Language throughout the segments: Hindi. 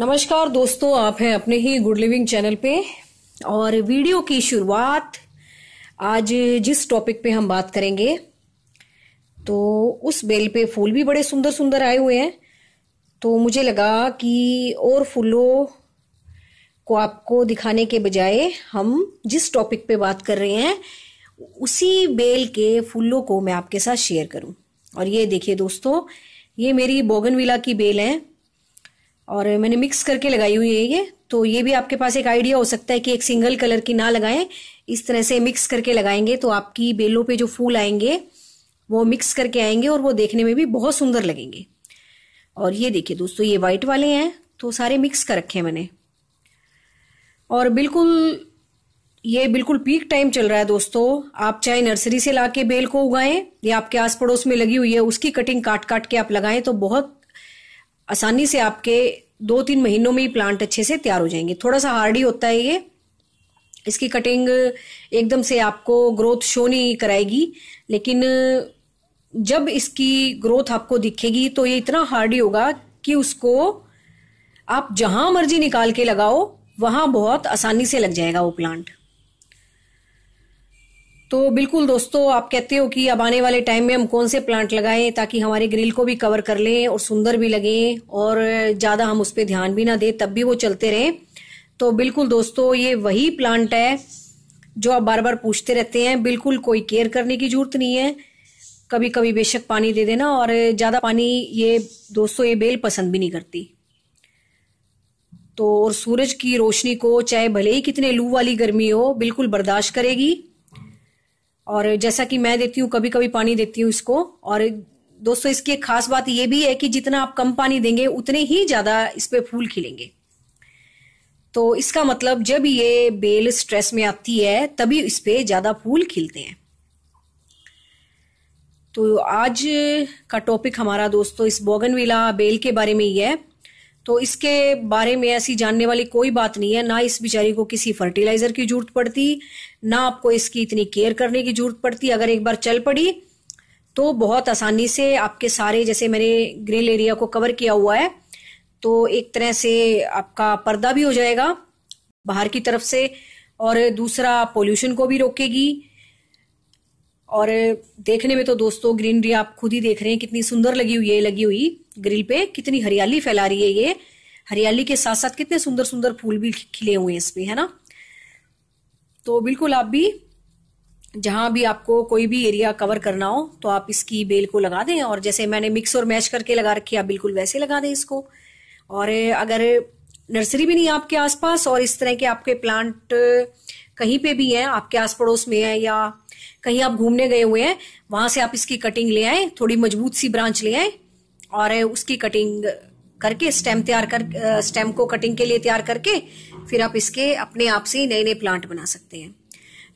नमस्कार दोस्तों आप हैं अपने ही गुड लिविंग चैनल पे और वीडियो की शुरुआत आज जिस टॉपिक पे हम बात करेंगे तो उस बेल पे फूल भी बड़े सुंदर सुंदर आए हुए हैं तो मुझे लगा कि और फूलों को आपको दिखाने के बजाय हम जिस टॉपिक पे बात कर रहे हैं उसी बेल के फूलों को मैं आपके साथ शेयर करूं और ये देखिए दोस्तों ये मेरी बोगनविला की बेल है और मैंने मिक्स करके लगाई हुई है ये तो ये भी आपके पास एक आइडिया हो सकता है कि एक सिंगल कलर की ना लगाएं इस तरह से मिक्स करके लगाएंगे तो आपकी बेलों पे जो फूल आएंगे वो मिक्स करके आएंगे और वो देखने में भी बहुत सुंदर लगेंगे और ये देखिए दोस्तों ये वाइट वाले हैं तो सारे मिक्स कर रखे हैं मैंने और बिल्कुल ये बिल्कुल पीक टाइम चल रहा है दोस्तों आप चाहे नर्सरी से लाके बेल को उगाएं या आपके आस पड़ोस में लगी हुई है उसकी कटिंग काट काट के आप लगाएं तो बहुत आसानी से आपके दो तीन महीनों में ही प्लांट अच्छे से तैयार हो जाएंगे थोड़ा सा हार्ड ही होता है ये इसकी कटिंग एकदम से आपको ग्रोथ शो नहीं कराएगी लेकिन जब इसकी ग्रोथ आपको दिखेगी तो ये इतना हार्ड ही होगा कि उसको आप जहां मर्जी निकाल के लगाओ वहां बहुत आसानी से लग जाएगा वो प्लांट तो बिल्कुल दोस्तों आप कहते हो कि अब आने वाले टाइम में हम कौन से प्लांट लगाएं ताकि हमारे ग्रिल को भी कवर कर लें और सुंदर भी लगें और ज़्यादा हम उस पर ध्यान भी ना दें तब भी वो चलते रहें तो बिल्कुल दोस्तों ये वही प्लांट है जो आप बार बार पूछते रहते हैं बिल्कुल कोई केयर करने की जरूरत नहीं है कभी कभी बेशक पानी दे देना और ज़्यादा पानी ये दोस्तों ये बेल पसंद भी नहीं करती तो और सूरज की रोशनी को चाहे भले ही कितने लू वाली गर्मी हो बिल्कुल बर्दाश्त करेगी और जैसा कि मैं देती हूँ कभी कभी पानी देती हूँ इसको और दोस्तों इसकी एक खास बात यह भी है कि जितना आप कम पानी देंगे उतने ही ज्यादा इस पर फूल खिलेंगे तो इसका मतलब जब ये बेल स्ट्रेस में आती है तभी इस पर ज्यादा फूल खिलते हैं तो आज का टॉपिक हमारा दोस्तों इस बोगनविला बेल के बारे में ही है तो इसके बारे में ऐसी जानने वाली कोई बात नहीं है ना इस बेचारी को किसी फर्टिलाइजर की जरूरत पड़ती ना आपको इसकी इतनी केयर करने की जरूरत पड़ती अगर एक बार चल पड़ी तो बहुत आसानी से आपके सारे जैसे मैंने ग्रिल एरिया को कवर किया हुआ है तो एक तरह से आपका पर्दा भी हो जाएगा बाहर की तरफ से और दूसरा पोल्यूशन को भी रोकेगी और देखने में तो दोस्तों ग्रीनरी आप खुद ही देख रहे हैं कितनी सुंदर लगी हुई है लगी हुई ग्रिल पे कितनी हरियाली फैला रही है ये हरियाली के साथ साथ कितने सुंदर सुंदर फूल भी खिले हुए हैं इसमें है ना तो बिल्कुल आप भी जहां भी आपको कोई भी एरिया कवर करना हो तो आप इसकी बेल को लगा दें और जैसे मैंने मिक्स और मैच करके लगा रखी आप बिल्कुल वैसे लगा दें इसको और अगर नर्सरी भी नहीं आपके आसपास और इस तरह के आपके प्लांट कहीं पे भी है आपके आस पड़ोस में है या कहीं आप घूमने गए हुए हैं वहां से आप इसकी कटिंग ले आए थोड़ी मजबूत सी ब्रांच ले आए और उसकी कटिंग करके स्टेम तैयार कर स्टेम को कटिंग के लिए तैयार करके फिर आप इसके अपने आप से ही नए नए प्लांट बना सकते हैं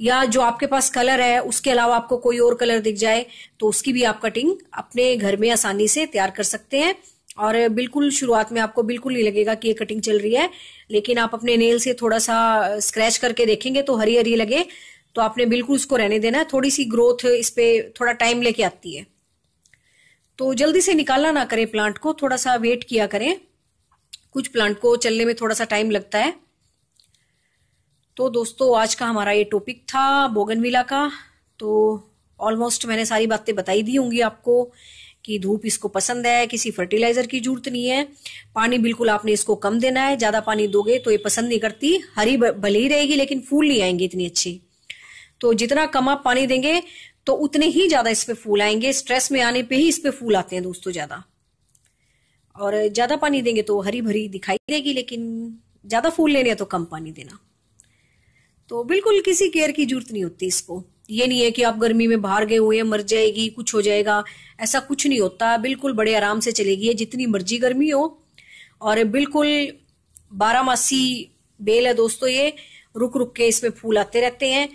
या जो आपके पास कलर है उसके अलावा आपको कोई और कलर दिख जाए तो उसकी भी आप कटिंग अपने घर में आसानी से तैयार कर सकते हैं और बिल्कुल शुरुआत में आपको बिल्कुल नहीं लगेगा कि ये कटिंग चल रही है लेकिन आप अपने नेल से थोड़ा सा स्क्रैच करके देखेंगे तो हरी हरी लगे तो आपने बिल्कुल उसको रहने देना है थोड़ी सी ग्रोथ इस पर थोड़ा टाइम लेके आती है तो जल्दी से निकालना ना करें प्लांट को थोड़ा सा वेट किया करें कुछ प्लांट को चलने में थोड़ा सा टाइम लगता है तो दोस्तों आज का हमारा ये टॉपिक था बोगनविला का तो ऑलमोस्ट मैंने सारी बातें बताई दी होंगी आपको कि धूप इसको पसंद है किसी फर्टिलाइजर की जरूरत नहीं है पानी बिल्कुल आपने इसको कम देना है ज्यादा पानी दोगे तो ये पसंद नहीं करती हरी भले ही रहेगी लेकिन फूल नहीं आएंगे इतनी अच्छी तो जितना कम आप पानी देंगे तो उतने ही ज्यादा इस पर फूल आएंगे स्ट्रेस में आने पर ही इस पर फूल आते हैं दोस्तों ज्यादा और ज्यादा पानी देंगे तो हरी भरी दिखाई देगी लेकिन ज्यादा फूल लेने तो कम पानी देना तो बिल्कुल किसी केयर की जरूरत नहीं होती इसको ये नहीं है कि आप गर्मी में बाहर गए हुए हैं मर जाएगी कुछ हो जाएगा ऐसा कुछ नहीं होता बिल्कुल बड़े आराम से चलेगी जितनी मर्जी गर्मी हो और बिल्कुल बारहमासी बेल है दोस्तों ये रुक रुक के इसमें फूल आते रहते हैं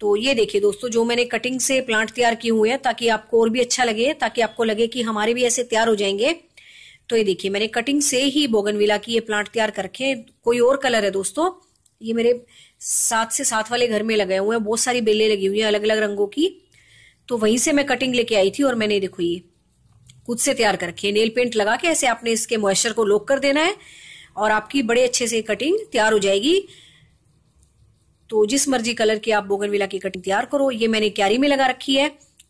तो ये देखिए दोस्तों जो मैंने कटिंग से प्लांट तैयार किए हुए हैं ताकि आपको और भी अच्छा लगे ताकि आपको लगे कि हमारे भी ऐसे तैयार हो जाएंगे तो ये देखिए मैंने कटिंग से ही बोगनविला की ये प्लांट तैयार करके कोई और कलर है दोस्तों ये मेरे सात से सात वाले घर में लगाए हुए हैं बहुत सारी बेलें लगी हुई हैं अलग अलग रंगों की तो वहीं से मैं कटिंग लेके आई थी और मैंने देखो ये खुद से तैयार कर रखी है नेल पेंट लगा के ऐसे आपने इसके मॉइस्चर को लॉक कर देना है और आपकी बड़े अच्छे से कटिंग तैयार हो जाएगी तो जिस मर्जी कलर की आप बोगनविला की कटिंग तैयार करो ये मैंने क्यारी में लगा रखी है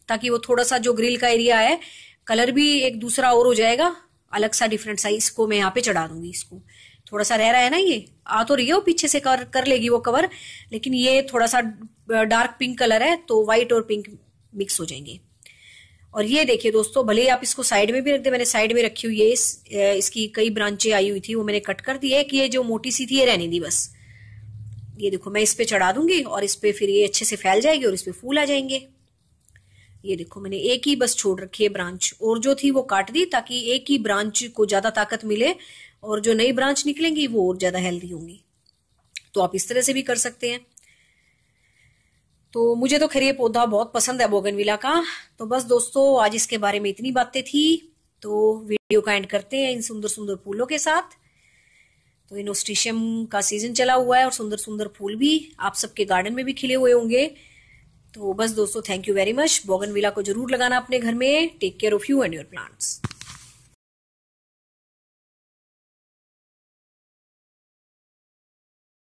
ताकि वो थोड़ा सा जो ग्रिल का एरिया है कलर भी एक दूसरा और हो जाएगा अलग सा डिफरेंट साइज को मैं यहाँ पे चढ़ा दूंगी इसको थोड़ा सा रह रहा है ना ये आ तो रही है वो पीछे से कर कर लेगी वो कवर लेकिन ये थोड़ा सा डार्क पिंक कलर है तो व्हाइट और पिंक मिक्स हो जाएंगे और ये देखिए दोस्तों भले ही आप इसको साइड में भी रख दे मैंने साइड में रखी हुई है इस, इसकी कई ब्रांचे आई हुई थी वो मैंने कट कर दी है कि ये जो मोटी सी थी ये रहने दी बस ये देखो मैं इस पे चढ़ा दूंगी और इस पर फिर ये अच्छे से फैल जाएगी और इस पर फूल आ जाएंगे ये देखो मैंने एक ही बस छोड़ रखी है ब्रांच और जो थी वो काट दी ताकि एक ही ब्रांच को ज्यादा ताकत मिले और जो नई ब्रांच निकलेंगी वो और ज़्यादा हेल्दी होंगी तो आप इस तरह से भी कर सकते हैं तो मुझे तो खैर ये पौधा बहुत पसंद है बोगनविला का तो बस दोस्तों आज इसके बारे में इतनी बातें थी तो वीडियो का एंड करते हैं इन सुंदर सुंदर फूलों के साथ तो इन ऑस्ट्रीशियम का सीजन चला हुआ है और सुंदर सुंदर फूल भी आप सबके गार्डन में भी खिले हुए होंगे तो बस दोस्तों thank you very much bougainvillea को जरूर लगाना अपने घर में take care of you and your plants